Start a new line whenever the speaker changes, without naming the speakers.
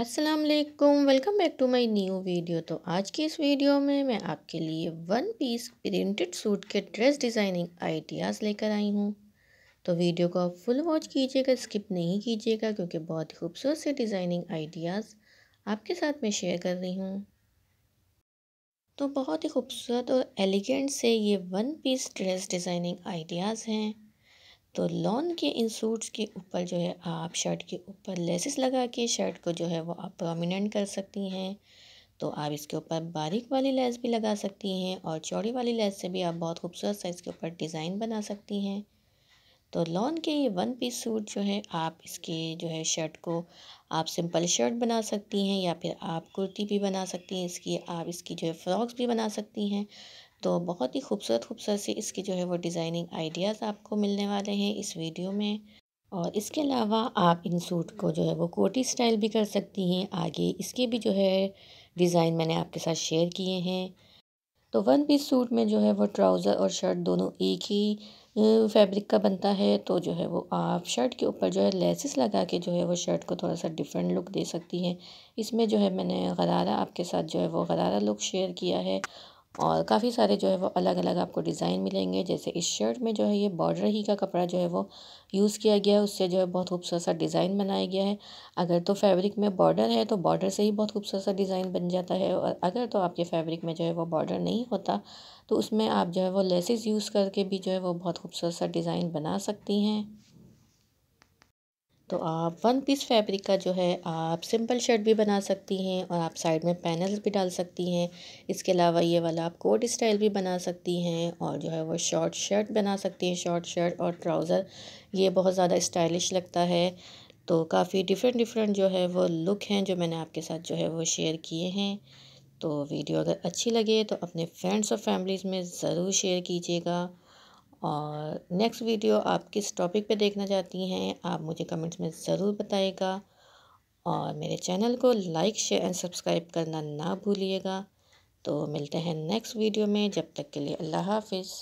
अस्सलाम वालेकुम welcome back to my new video तो आज की इस वीडियो में मैं आपके लिए वन पीस प्रिंटेड सूट के ड्रेस डिज़ाइनिंग आइडियाज़ लेकर आई हूँ तो वीडियो को आप फुल वॉच कीजिएगा स्किप नहीं कीजिएगा क्योंकि बहुत ही खूबसूरत से डिज़ाइनिंग आइडियाज़ आपके साथ में शेयर कर रही हूँ तो बहुत ही खूबसूरत और एलिगेंट से ये one piece dress designing ideas हैं तो लॉन के इन सूट्स के ऊपर जो है आप शर्ट के ऊपर लेसिस लगा के शर्ट को जो है वो आप प्रोमिनेंट कर सकती हैं तो आप इसके ऊपर बारीक वाली लेस भी लगा सकती हैं और चौड़ी वाली लेस से भी आप बहुत खूबसूरत साइज़ के ऊपर डिज़ाइन बना सकती हैं तो लॉन के ये वन पीस सूट जो है आप इसके जो है शर्ट को आप सिंपल शर्ट बना सकती हैं या फिर आप कुर्ती भी बना सकती हैं इसकी आप इसकी जो है फ़्रॉक्स भी बना सकती हैं तो बहुत ही खूबसूरत खूबसूरत से इसके जो है वो डिज़ाइनिंग आइडियाज़ आपको मिलने वाले हैं इस वीडियो में और इसके अलावा आप इन सूट को जो है वो कोटी स्टाइल भी कर सकती हैं आगे इसके भी जो है डिज़ाइन मैंने आपके साथ शेयर किए हैं तो वन पीस सूट में जो है वो ट्राउज़र और शर्ट दोनों एक ही फैब्रिक का बनता है तो जो है वो आप शर्ट के ऊपर जो है लेसिस लगा के जो है वो शर्ट को थोड़ा सा डिफरेंट लुक दे सकती हैं इसमें जो है मैंने गरारा आपके साथ जो है वो गरारा लुक शेयर किया है और काफ़ी सारे जो है वो अलग अलग आपको डिज़ाइन मिलेंगे जैसे इस शर्ट में जो है ये बॉर्डर ही का कपड़ा जो है वो यूज़ किया गया है उससे जो है बहुत खूबसूरत सा डिज़ाइन बनाया गया है अगर तो फैब्रिक में बॉर्डर है तो बॉर्डर से ही बहुत खूबसूरत सा डिज़ाइन बन जाता है और अगर तो आपके फैब्रिक में जो है वो बॉर्डर नहीं होता तो उसमें आप जो है वो लेसेस यूज़ करके भी जो है वो बहुत खूबसूरत सा डिज़ाइन बना सकती हैं तो आप वन पीस फैब्रिक का जो है आप सिंपल शर्ट भी बना सकती हैं और आप साइड में पैनल्स भी डाल सकती हैं इसके अलावा ये वाला आप कोट स्टाइल भी बना सकती हैं और जो है वो शॉर्ट शर्ट बना सकती हैं शॉर्ट शर्ट और ट्राउज़र ये बहुत ज़्यादा स्टाइलिश लगता है तो काफ़ी डिफरेंट डिफरेंट जो है वो लुक हैं जो मैंने आपके साथ जो है वो शेयर किए हैं तो वीडियो अगर अच्छी लगे तो अपने फ्रेंड्स और फैमिलीज़ में ज़रूर शेयर कीजिएगा और नेक्स्ट वीडियो आप किस टॉपिक पे देखना चाहती हैं आप मुझे कमेंट्स में ज़रूर बताइएगा और मेरे चैनल को लाइक शेयर एंड सब्सक्राइब करना ना भूलिएगा तो मिलते हैं नेक्स्ट वीडियो में जब तक के लिए अल्लाह हाफिज़